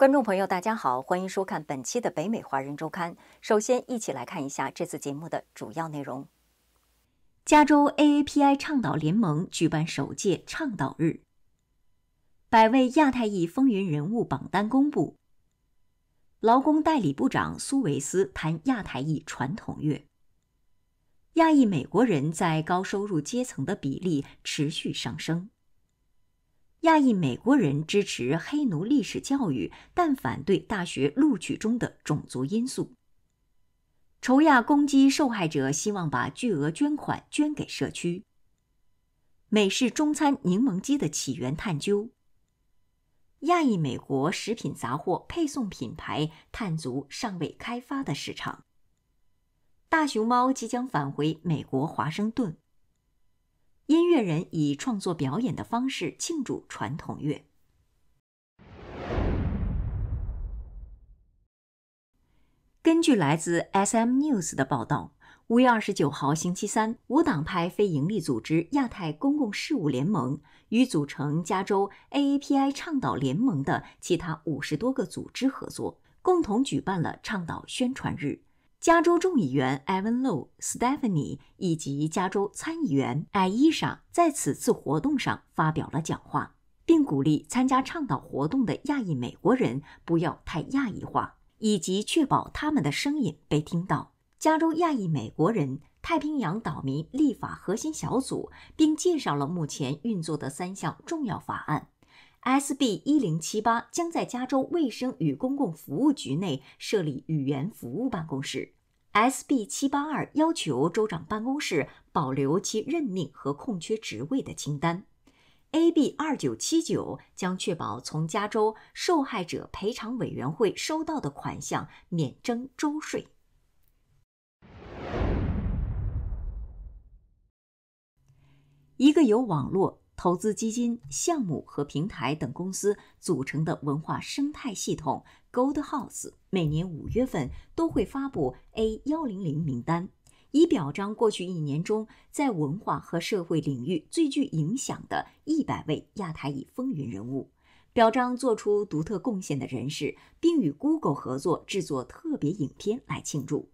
观众朋友，大家好，欢迎收看本期的《北美华人周刊》。首先，一起来看一下这次节目的主要内容：加州 AAPI 倡导联盟举办首届倡导日；百位亚太裔风云人物榜单公布；劳工代理部长苏维斯谈亚太裔传统月；亚裔美国人在高收入阶层的比例持续上升。亚裔美国人支持黑奴历史教育，但反对大学录取中的种族因素。仇亚攻击受害者，希望把巨额捐款捐给社区。美式中餐柠檬鸡的起源探究。亚裔美国食品杂货配送品牌探足尚未开发的市场。大熊猫即将返回美国华盛顿。音乐人以创作表演的方式庆祝传统乐。根据来自 S M News 的报道，五月二十九号星期三，无党派非营利组织亚太公共事务联盟与组成加州 A A P I 倡导联盟的其他五十多个组织合作，共同举办了倡导宣传日。加州众议员 e 文· h 斯蒂芬妮以及加州参议员艾伊莎在此次活动上发表了讲话，并鼓励参加倡导活动的亚裔美国人不要太亚裔化，以及确保他们的声音被听到。加州亚裔美国人太平洋岛民立法核心小组并介绍了目前运作的三项重要法案。S.B. 一零七八将在加州卫生与公共服务局内设立语言服务办公室。S.B. 七八二要求州长办公室保留其任命和空缺职位的清单。A.B. 二九七九将确保从加州受害者赔偿委员会收到的款项免征州税。一个有网络。投资基金、项目和平台等公司组成的文化生态系统 Gold House 每年五月份都会发布 A 幺零零名单，以表彰过去一年中在文化和社会领域最具影响的一百位亚太裔风云人物，表彰做出独特贡献的人士，并与 Google 合作制作特别影片来庆祝。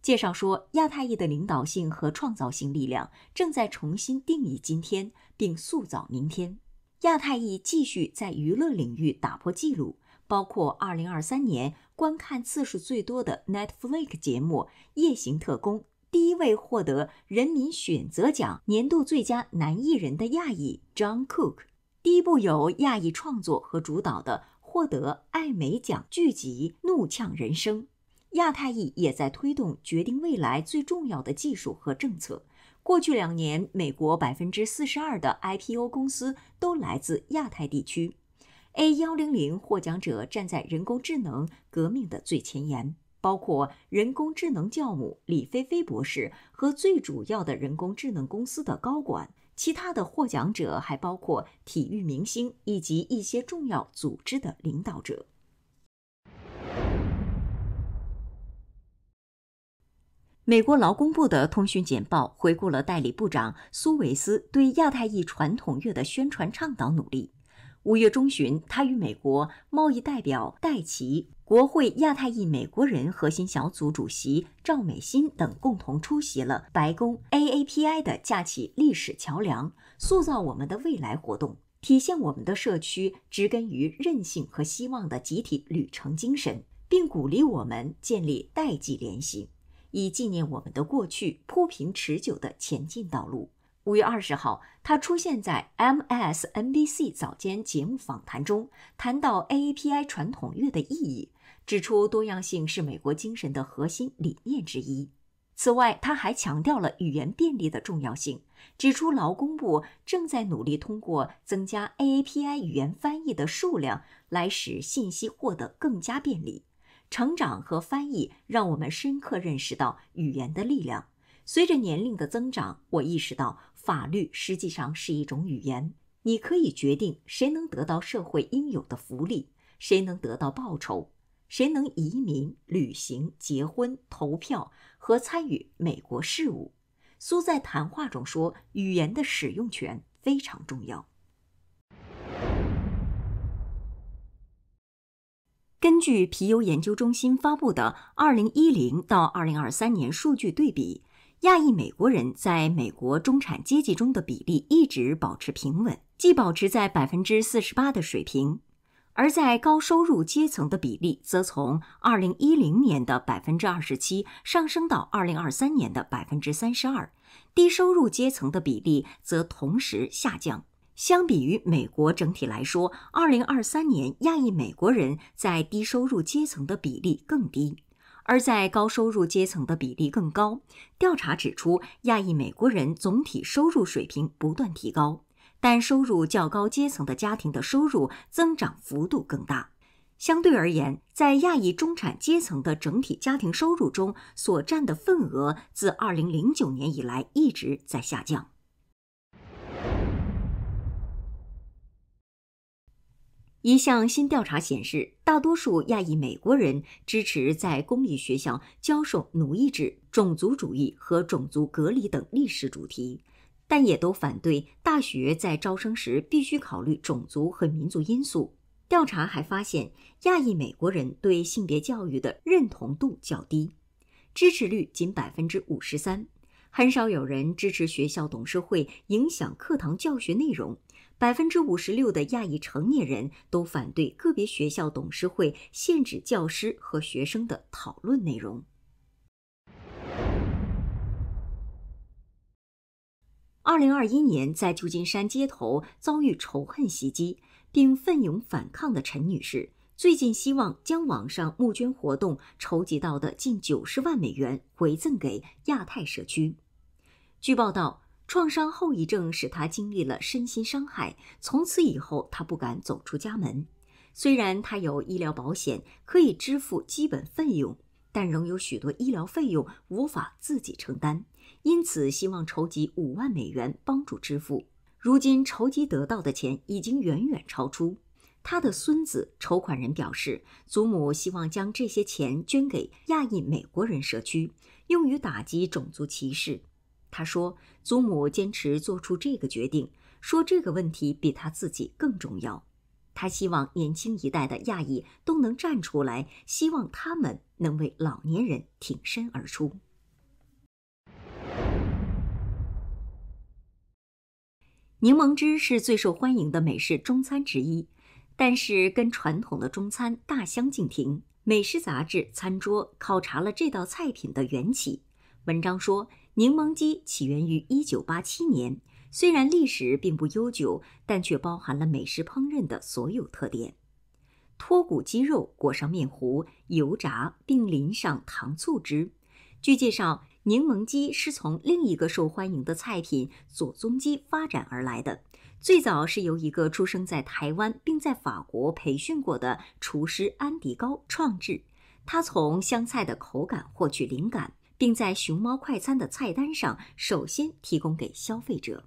介绍说，亚太裔的领导性和创造性力量正在重新定义今天，并塑造明天。亚太裔继续在娱乐领域打破纪录，包括2023年观看次数最多的 Netflix 节目《夜行特工》，第一位获得人民选择奖年度最佳男艺人的亚裔 John Cook，第一部由亚裔创作和主导的获得艾美奖剧集《怒呛人生》。亚太裔也在推动决定未来最重要的技术和政策。过去两年，美国百分之四十二的 IPO 公司都来自亚太地区。A 幺零零获奖者站在人工智能革命的最前沿，包括人工智能教母李菲菲博士和最主要的人工智能公司的高管。其他的获奖者还包括体育明星以及一些重要组织的领导者。美国劳工部的通讯简报回顾了代理部长苏维斯对亚太裔传统月的宣传倡导努力。五月中旬，他与美国贸易代表戴奇、国会亚太裔美国人核心小组主席赵美心等共同出席了白宫 AAPI 的架起历史桥梁，塑造我们的未来活动，体现我们的社区植根于韧性和希望的集体旅程精神，并鼓励我们建立代际联系。以纪念我们的过去，铺平持久的前进道路。五月二十号，他出现在 M S N B C 早间节目访谈中，谈到 A A P I 传统月的意义，指出多样性是美国精神的核心理念之一。此外，他还强调了语言便利的重要性，指出劳工部正在努力通过增加 A A P I 语言翻译的数量，来使信息获得更加便利。成长和翻译让我们深刻认识到语言的力量。随着年龄的增长，我意识到法律实际上是一种语言。你可以决定谁能得到社会应有的福利，谁能得到报酬，谁能移民、旅行、结婚、投票和参与美国事务。苏在谈话中说：“语言的使用权非常重要。”根据皮尤研究中心发布的2010到2023年数据对比，亚裔美国人在美国中产阶级中的比例一直保持平稳，即保持在百分之四十八的水平；而在高收入阶层的比例则从2010年的百分之二十七上升到2023年的百分之三十二，低收入阶层的比例则同时下降。相比于美国整体来说，二零二三年亚裔美国人在低收入阶层的比例更低，而在高收入阶层的比例更高。调查指出，亚裔美国人总体收入水平不断提高，但收入较高阶层的家庭的收入增长幅度更大。相对而言，在亚裔中产阶层的整体家庭收入中所占的份额，自二零零九年以来一直在下降。一项新调查显示，大多数亚裔美国人支持在公立学校教授奴役制、种族主义和种族隔离等历史主题，但也都反对大学在招生时必须考虑种族和民族因素。调查还发现，亚裔美国人对性别教育的认同度较低，支持率仅百分之五十三，很少有人支持学校董事会影响课堂教学内容。百分之五十六的亚裔成年人都反对个别学校董事会限制教师和学生的讨论内容。二零二一年在旧金山街头遭遇仇恨袭击并奋勇反抗的陈女士，最近希望将网上募捐活动筹集到的近九十万美元回赠给亚太社区。据报道。创伤后遗症使他经历了身心伤害，从此以后他不敢走出家门。虽然他有医疗保险可以支付基本费用，但仍有许多医疗费用无法自己承担，因此希望筹集五万美元帮助支付。如今筹集得到的钱已经远远超出。他的孙子，筹款人表示，祖母希望将这些钱捐给亚裔美国人社区，用于打击种族歧视。他说：“祖母坚持做出这个决定，说这个问题比他自己更重要。他希望年轻一代的亚裔都能站出来，希望他们能为老年人挺身而出。”柠檬汁是最受欢迎的美式中餐之一，但是跟传统的中餐大相径庭。《美食杂志》餐桌考察了这道菜品的缘起，文章说。柠檬鸡起源于一九八七年，虽然历史并不悠久，但却包含了美食烹饪的所有特点。脱骨鸡肉裹上面糊，油炸并淋上糖醋汁。据介绍，柠檬鸡是从另一个受欢迎的菜品左宗鸡发展而来的。最早是由一个出生在台湾并在法国培训过的厨师安迪高创制，他从香菜的口感获取灵感。并在熊猫快餐的菜单上首先提供给消费者。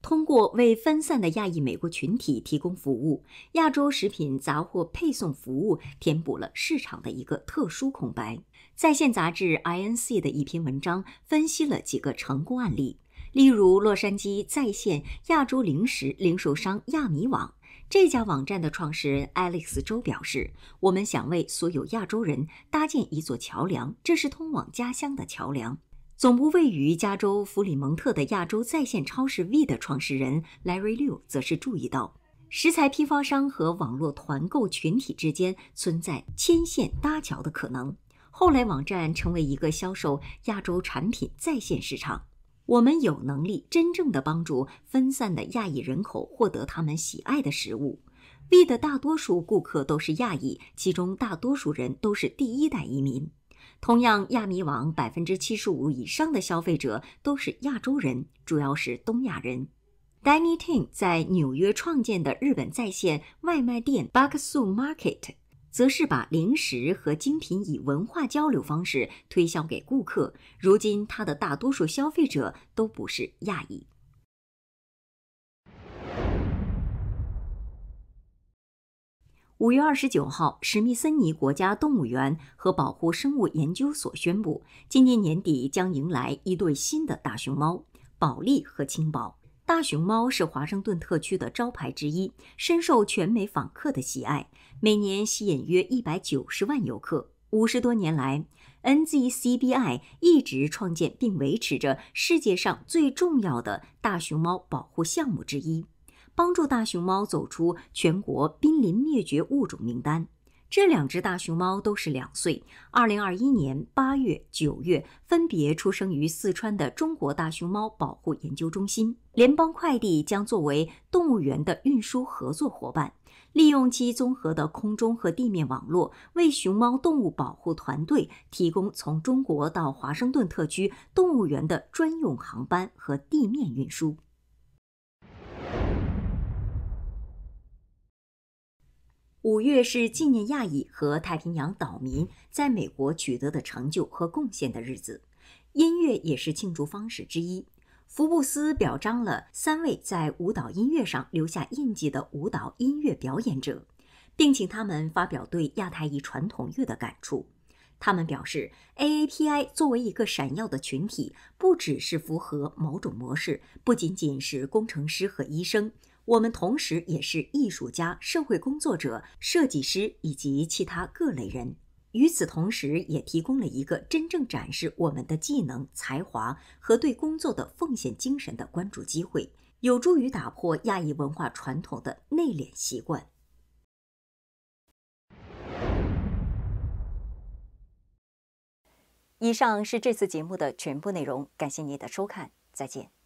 通过为分散的亚裔美国群体提供服务，亚洲食品杂货配送服务填补了市场的一个特殊空白。在线杂志《I N C》的一篇文章分析了几个成功案例，例如洛杉矶在线亚洲零食零售商亚米网。这家网站的创始人 Alex 周表示：“我们想为所有亚洲人搭建一座桥梁，这是通往家乡的桥梁。”总部位于加州弗里蒙特的亚洲在线超市 V 的创始人 Larry Liu 则是注意到，食材批发商和网络团购群体之间存在牵线搭桥的可能。后来，网站成为一个销售亚洲产品在线市场。我们有能力真正的帮助分散的亚裔人口获得他们喜爱的食物。味的大多数顾客都是亚裔，其中大多数人都是第一代移民。同样，亚米网百分之七十五以上的消费者都是亚洲人，主要是东亚人。Danny Ting 在纽约创建的日本在线外卖店 b a k s u o Market。则是把零食和精品以文化交流方式推销给顾客。如今，他的大多数消费者都不是亚裔。五月二十九号，史密森尼国家动物园和保护生物研究所宣布，今年年底将迎来一对新的大熊猫宝利和清宝。大熊猫是华盛顿特区的招牌之一，深受全美访客的喜爱，每年吸引约一百九十万游客。五十多年来，NZCBI 一直创建并维持着世界上最重要的大熊猫保护项目之一，帮助大熊猫走出全国濒临灭绝物种名单。这两只大熊猫都是两岁，二零二一年八月、九月分别出生于四川的中国大熊猫保护研究中心。联邦快递将作为动物园的运输合作伙伴，利用其综合的空中和地面网络，为熊猫动物保护团队提供从中国到华盛顿特区动物园的专用航班和地面运输。五月是纪念亚裔和太平洋岛民在美国取得的成就和贡献的日子，音乐也是庆祝方式之一。福布斯表彰了三位在舞蹈音乐上留下印记的舞蹈音乐表演者，并请他们发表对亚太裔传统乐的感触。他们表示，AAPI 作为一个闪耀的群体，不只是符合某种模式，不仅仅是工程师和医生。我们同时也是艺术家、社会工作者、设计师以及其他各类人。与此同时，也提供了一个真正展示我们的技能、才华和对工作的奉献精神的关注机会，有助于打破亚裔文化传统的内敛习惯。以上是这次节目的全部内容，感谢您的收看，再见。